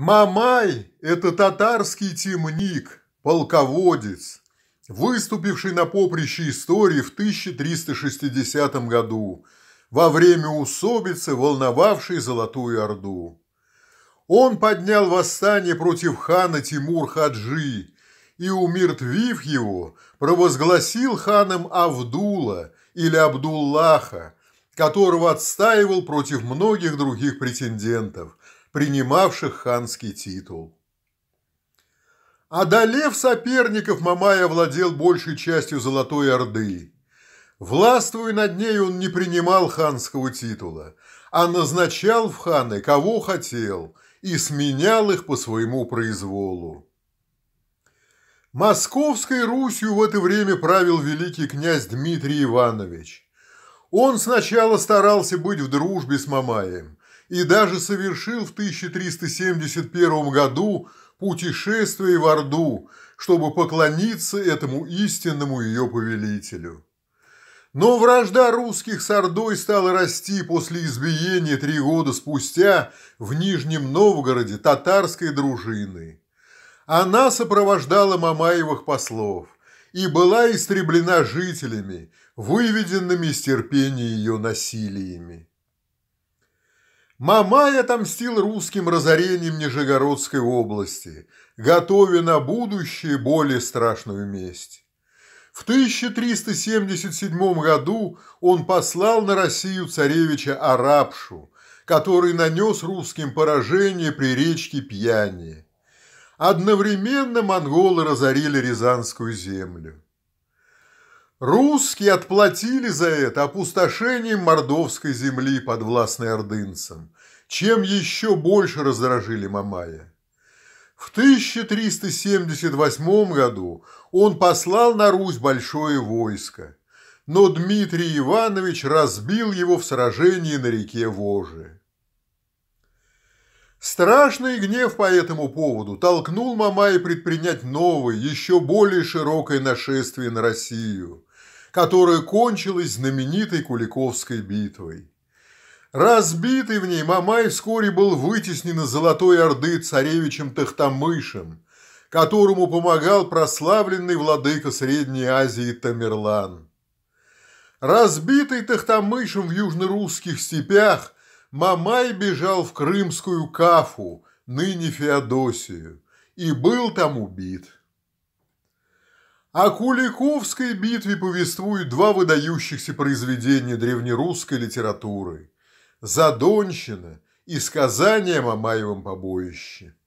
Мамай – это татарский темник, полководец, выступивший на поприще истории в 1360 году, во время усобицы, волновавшей Золотую Орду. Он поднял восстание против хана Тимур-Хаджи и, умертвив его, провозгласил ханом Авдула или Абдуллаха, которого отстаивал против многих других претендентов – принимавших ханский титул. Одолев соперников, Мамай овладел большей частью Золотой Орды. Властвуя над ней, он не принимал ханского титула, а назначал в ханы кого хотел и сменял их по своему произволу. Московской Русью в это время правил великий князь Дмитрий Иванович. Он сначала старался быть в дружбе с Мамаем, и даже совершил в 1371 году путешествие в Орду, чтобы поклониться этому истинному ее повелителю. Но вражда русских с Ордой стала расти после избиения три года спустя в Нижнем Новгороде татарской дружины. Она сопровождала Мамаевых послов и была истреблена жителями, выведенными из терпения ее насилиями. Мамай отомстил русским разорением Нижегородской области, готовя на будущее более страшную месть. В 1377 году он послал на Россию царевича Арабшу, который нанес русским поражение при речке Пьяни. Одновременно монголы разорили Рязанскую землю. Русские отплатили за это опустошением мордовской земли под властной ордынцам, чем еще больше раздражили Мамая. В 1378 году он послал на Русь большое войско, но Дмитрий Иванович разбил его в сражении на реке Воже. Страшный гнев по этому поводу толкнул Мамая предпринять новое, еще более широкое нашествие на Россию – которая кончилась знаменитой Куликовской битвой. Разбитый в ней Мамай вскоре был вытеснен из Золотой Орды царевичем Тахтамышем, которому помогал прославленный владыка Средней Азии Тамерлан. Разбитый Тахтамышем в южно-русских степях, Мамай бежал в крымскую Кафу, ныне Феодосию, и был там убит. О Куликовской битве повествуют два выдающихся произведения древнерусской литературы – «Задонщина» и «Сказание о Мамаевом побоище».